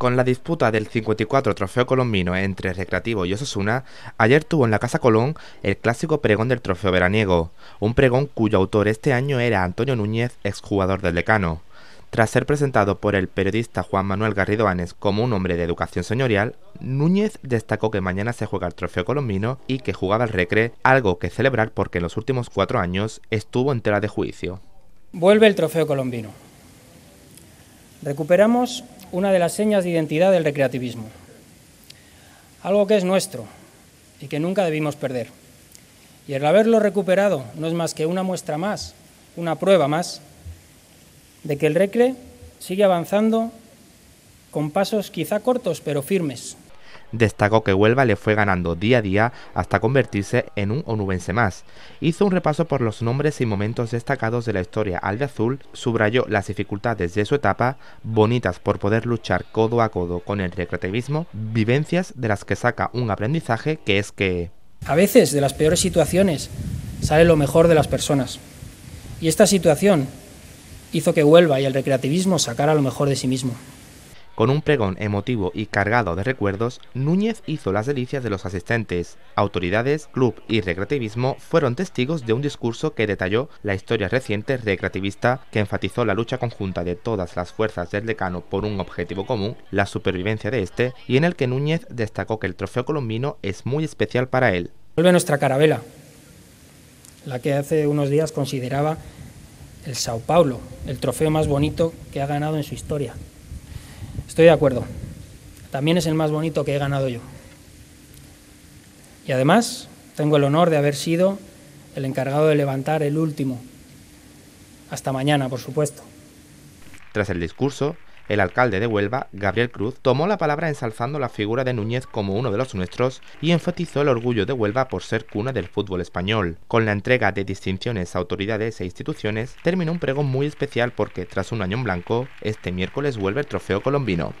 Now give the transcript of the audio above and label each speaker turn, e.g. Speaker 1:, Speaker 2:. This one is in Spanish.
Speaker 1: Con la disputa del 54 Trofeo Colombino entre Recreativo y Osasuna, ayer tuvo en la Casa Colón el clásico pregón del Trofeo Veraniego, un pregón cuyo autor este año era Antonio Núñez, exjugador del Decano. Tras ser presentado por el periodista Juan Manuel Garrido Anes como un hombre de educación señorial, Núñez destacó que mañana se juega el trofeo colombino y que jugaba al recre, algo que celebrar porque en los últimos cuatro años estuvo en tela de juicio.
Speaker 2: Vuelve el trofeo colombino. Recuperamos una de las señas de identidad del recreativismo. Algo que es nuestro y que nunca debimos perder. Y el haberlo recuperado no es más que una muestra más, una prueba más, de que el recre sigue avanzando con pasos quizá cortos pero firmes
Speaker 1: Destacó que Huelva le fue ganando día a día hasta convertirse en un onubense más. Hizo un repaso por los nombres y momentos destacados de la historia azul, subrayó las dificultades de su etapa, bonitas por poder luchar codo a codo con el recreativismo, vivencias de las que saca un aprendizaje que es que...
Speaker 2: A veces de las peores situaciones sale lo mejor de las personas. Y esta situación hizo que Huelva y el recreativismo sacara lo mejor de sí mismo.
Speaker 1: Con un pregón emotivo y cargado de recuerdos, Núñez hizo las delicias de los asistentes. Autoridades, club y recreativismo fueron testigos de un discurso que detalló la historia reciente recreativista que enfatizó la lucha conjunta de todas las fuerzas del decano por un objetivo común, la supervivencia de este, y en el que Núñez destacó que el trofeo colombino es muy especial para él.
Speaker 2: Vuelve nuestra carabela, la que hace unos días consideraba el Sao Paulo, el trofeo más bonito que ha ganado en su historia. Estoy de acuerdo. También es el más bonito que he ganado yo. Y además, tengo el honor de haber sido el encargado de levantar el último. Hasta mañana, por supuesto.
Speaker 1: Tras el discurso, el alcalde de Huelva, Gabriel Cruz, tomó la palabra ensalzando la figura de Núñez como uno de los nuestros y enfatizó el orgullo de Huelva por ser cuna del fútbol español. Con la entrega de distinciones a autoridades e instituciones, terminó un prego muy especial porque, tras un año en blanco, este miércoles vuelve el trofeo colombino.